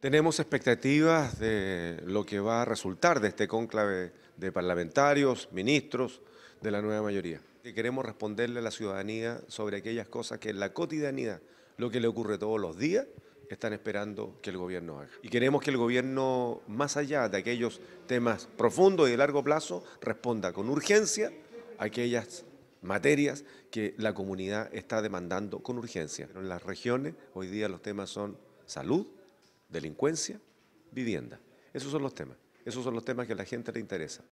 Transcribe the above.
Tenemos expectativas de lo que va a resultar de este cónclave de parlamentarios, ministros, de la nueva mayoría. queremos responderle a la ciudadanía sobre aquellas cosas que en la cotidianidad, lo que le ocurre todos los días, están esperando que el gobierno haga. Y queremos que el gobierno, más allá de aquellos temas profundos y de largo plazo, responda con urgencia a aquellas materias que la comunidad está demandando con urgencia. En las regiones hoy día los temas son salud, delincuencia, vivienda. Esos son los temas. Esos son los temas que a la gente le interesa.